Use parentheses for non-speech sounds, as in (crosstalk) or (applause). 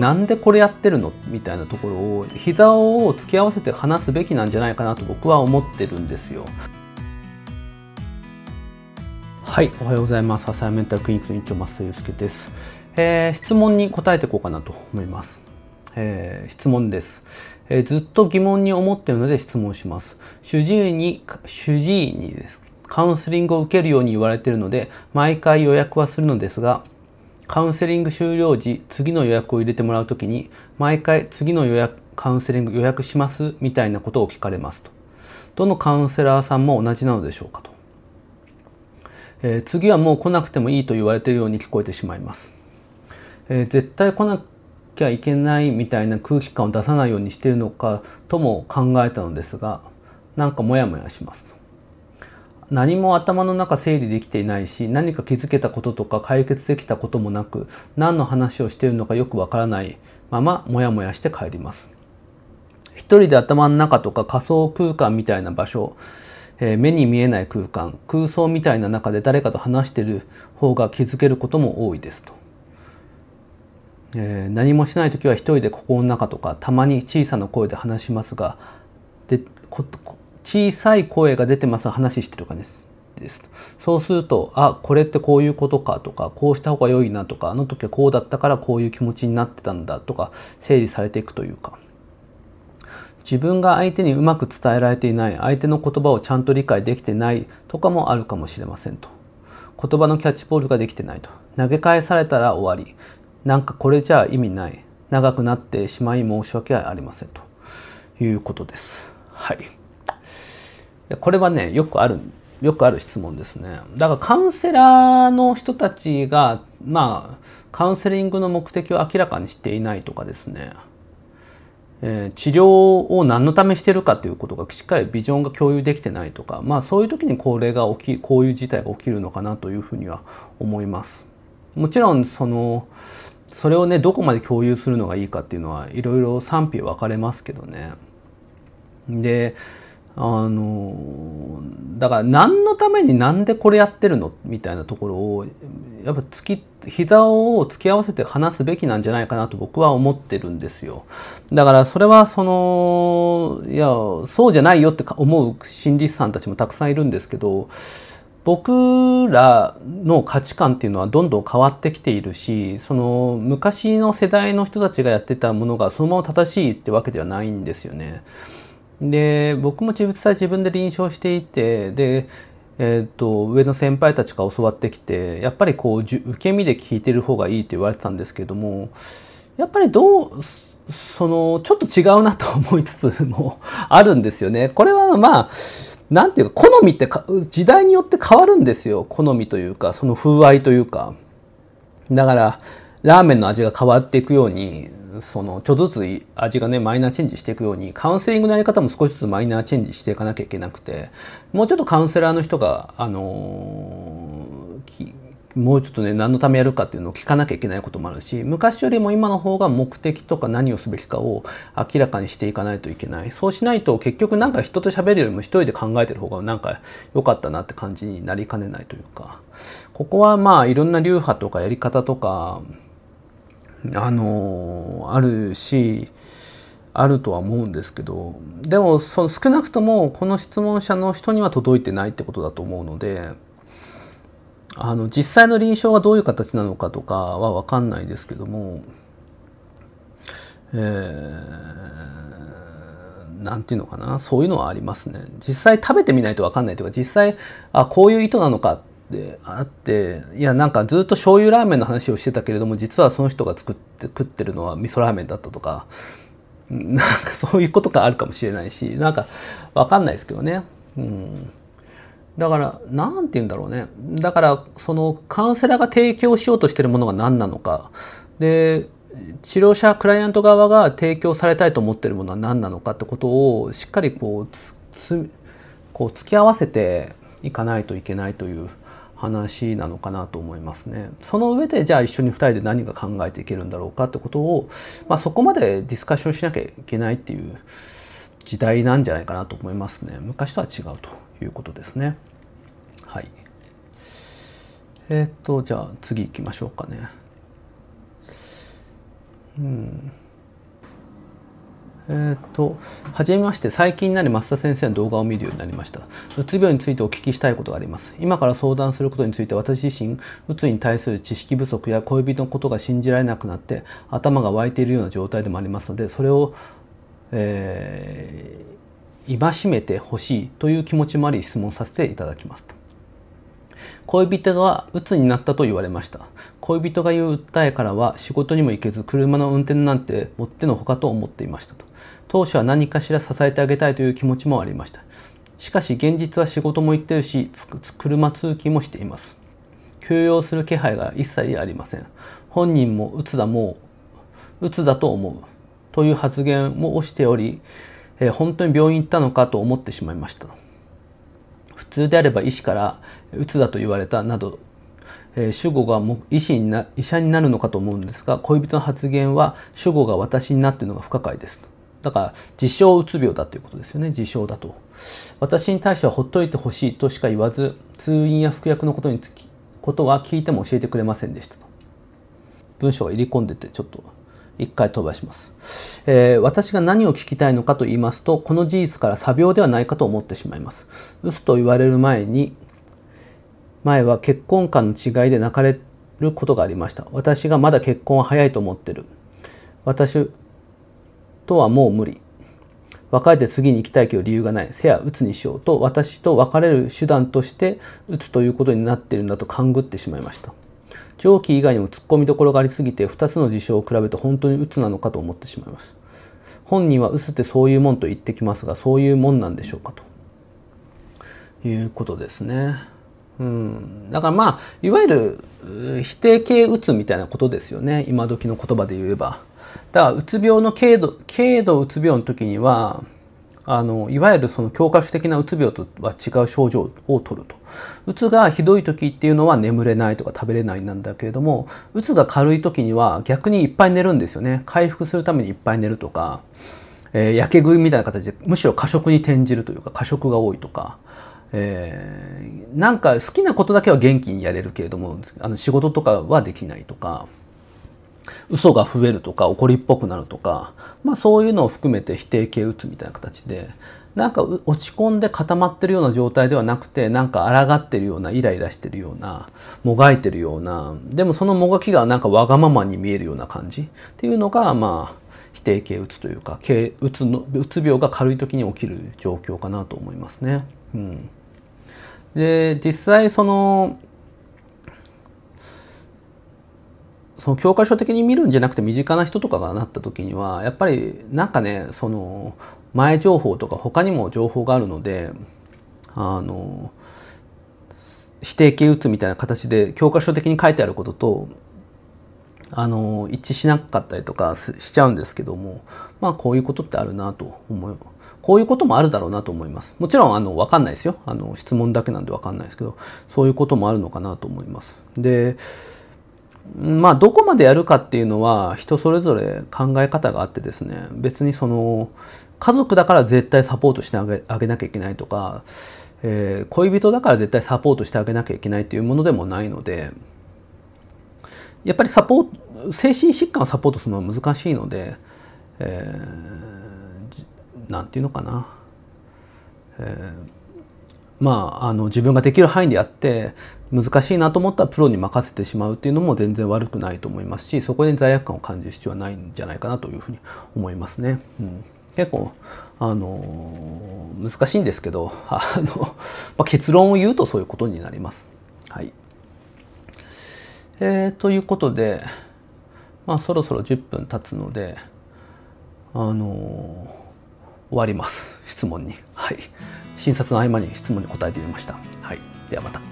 なんでこれやってるのみたいなところを膝を突き合わせて話すべきなんじゃないかなと僕は思ってるんですよ。はい、おはようございます。アサイメンタルクリニックの院長増田祐介です、えー、質問に答えていこうかなと思います。えー、質問です、えー、ずっと疑問に思っているので質問します。主治医に、主治医にです。カウンセリングを受けるように言われているので、毎回予約はするのですが、カウンセリング終了時、次の予約を入れてもらうときに、毎回次の予約、カウンセリング予約しますみたいなことを聞かれますと。どのカウンセラーさんも同じなのでしょうかと。えー、次はもう来なくてもいいと言われているように聞こえてしまいます。えー、絶対来なきゃいけないみたいな空気感を出さないようにしているのかとも考えたのですが、なんかモヤモヤしますと。何も頭の中整理できていないし何か気づけたこととか解決できたこともなく何の話をしているのかよくわからないままモヤモヤして帰ります一人で頭の中とか仮想空間みたいな場所、えー、目に見えない空間空想みたいな中で誰かと話している方が気づけることも多いですと、えー、何もしない時は一人で心の中とかたまに小さな声で話しますがでこ小さい声が出てます話してる感じですですそうするとあこれってこういうことかとかこうした方が良いなとかあの時はこうだったからこういう気持ちになってたんだとか整理されていくというか自分が相手にうまく伝えられていない相手の言葉をちゃんと理解できてないとかもあるかもしれませんと言葉のキャッチボールができてないと投げ返されたら終わりなんかこれじゃ意味ない長くなってしまい申し訳ありませんということですはい。これはねよくあるよくある質問ですねだからカウンセラーの人たちがまあカウンセリングの目的を明らかにしていないとかですね、えー、治療を何のためしてるかということがしっかりビジョンが共有できてないとかまあそういう時にこれが起きこういう事態が起きるのかなというふうには思います。もちろんそのそれをねどこまで共有するのがいいかっていうのはいろいろ賛否分かれますけどね。であのだから何のために何でこれやってるのみたいなところをやっぱつき膝を突き合わせて話すべきなんじゃないかなと僕は思ってるんですよだからそれはそのいやそうじゃないよって思う心理師さんたちもたくさんいるんですけど僕らの価値観っていうのはどんどん変わってきているしその昔の世代の人たちがやってたものがそのまま正しいってわけではないんですよね。で僕も実際自分で臨床していてで、えーと、上の先輩たちから教わってきてやっぱりこう受け身で聞いてる方がいいって言われてたんですけどもやっぱりどうそのちょっと違うなと思いつつも (laughs) あるんですよね。これはまあ何ていうか好みって時代によって変わるんですよ好みというかその風合いというか。だからラーメンの味が変わっていくようにそのちょっとずつ味がねマイナーチェンジしていくようにカウンセリングのやり方も少しずつマイナーチェンジしていかなきゃいけなくてもうちょっとカウンセラーの人があのもうちょっとね何のためやるかっていうのを聞かなきゃいけないこともあるし昔よりも今の方が目的とか何をすべきかを明らかにしていかないといけないそうしないと結局なんか人と喋るよりも一人で考えてる方がなんか良かったなって感じになりかねないというかここはまあいろんな流派とかやり方とかあのあるしあるとは思うんですけどでもその少なくともこの質問者の人には届いてないってことだと思うのであの実際の臨床がどういう形なのかとかは分かんないですけどもえー、なんていうのかなそういうのはありますね実際食べてみないと分かんないというか実際あこういう意図なのかであっていやなんかずっと醤油ラーメンの話をしてたけれども実はその人が作って食ってるのは味噌ラーメンだったとか (laughs) なんかそういうことがあるかもしれないしなんか分かんないですけどね。うんだから何て言うんだろうねだからそのカウンセラーが提供しようとしてるものが何なのかで治療者クライアント側が提供されたいと思ってるものは何なのかってことをしっかりこうこう付き合わせていかないといけないという話なのかなと思いますね。その上でじゃあ一緒に2人で何が考えていけるんだろうかってことを、まあ、そこまでディスカッションしなきゃいけないっていう時代なんじゃないかなと思いますね。昔とは違うということですね。はい。えっ、とじゃあ次行きましょうかね。うんえーと、初めまして最近になり増田先生の動画を見るようになりましたうつ病についてお聞きしたいことがあります今から相談することについて私自身うつに対する知識不足や恋人のことが信じられなくなって頭が湧いているような状態でもありますのでそれを、えー、戒めてほしいという気持ちもあり質問させていただきます恋人が鬱になったと言われました恋人が言う訴えからは仕事にも行けず車の運転なんてもってのほかと思っていましたと当初は何かしら支えてあげたいという気持ちもありました。しかし現実は仕事も行ってるし、車通勤もしています。休養する気配が一切ありません。本人も鬱だもう、鬱だと思う。という発言もしており、えー、本当に病院行ったのかと思ってしまいました。普通であれば医師から鬱だと言われたなど、えー、主語が医師にな医者になるのかと思うんですが、恋人の発言は主語が私になっているのが不可解です。だから自傷うつ病だということですよね自傷だと私に対してはほっといてほしいとしか言わず通院や服薬のことにつきことは聞いても教えてくれませんでしたと文章が入り込んでてちょっと一回飛ばします、えー、私が何を聞きたいのかと言いますとこの事実から詐病ではないかと思ってしまいます嘘と言われる前に前は結婚観の違いで泣かれることがありました私がまだ結婚は早いと思ってる私とはもう無理。別れて次に行きたいけど理由がない。せや、鬱にしようと、私と別れる手段として、鬱ということになっているんだと勘ぐってしまいました。上記以外にも突っ込みどころがありすぎて、2つの事象を比べて本当に鬱なのかと思ってしまいます。本人は鬱ってそういうもんと言ってきますが、そういうもんなんでしょうかと。いうことですね。うん、だからまあいわゆる否定形うつみたいなことですよね今時の言葉で言えば。だからうつ病の軽度軽度うつ病の時にはあのいわゆるその教科書的なうつ病とは違う症状をとるとうつがひどい時っていうのは眠れないとか食べれないなんだけれどもうつが軽い時には逆にいっぱい寝るんですよね回復するためにいっぱい寝るとか、えー、やけ食いみたいな形でむしろ過食に転じるというか過食が多いとかえー、なんか好きなことだけは元気にやれるけれどもあの仕事とかはできないとか嘘が増えるとか怒りっぽくなるとか、まあ、そういうのを含めて否定形打つみたいな形でなんか落ち込んで固まってるような状態ではなくてなんか抗ってるようなイライラしてるようなもがいてるようなでもそのもがきがなんかわがままに見えるような感じっていうのがまあ否定形うつというかうつのうつ病が軽い時に起きる状況かなと思いますね。うんで実際そのその教科書的に見るんじゃなくて身近な人とかがなった時にはやっぱりなんかねその前情報とか他にも情報があるのであの否定形打つみたいな形で教科書的に書いてあることとあの一致しなかったりとかしちゃうんですけどもまあこういうことってあるなと思います。こういうこともあるだろうなと思います。もちろん、あの、わかんないですよ。あの、質問だけなんでわかんないですけど、そういうこともあるのかなと思います。で、まあ、どこまでやるかっていうのは、人それぞれ考え方があってですね、別にその、家族だから絶対サポートしてあげなきゃいけないとか、えー、恋人だから絶対サポートしてあげなきゃいけないというものでもないので、やっぱりサポート、精神疾患をサポートするのは難しいので、えー何て言うのかな、えー、まああの自分ができる範囲でやって難しいなと思ったらプロに任せてしまうっていうのも全然悪くないと思いますしそこで罪悪感を感じる必要はないんじゃないかなというふうに思いますね。うん結構あの難しいんですけど (laughs) あの、まあ、結論を言うとそういうことになります。はいえー、ということで、まあ、そろそろ10分経つのであのー終わります質問にはい診察の合間に質問に答えてみましたはいではまた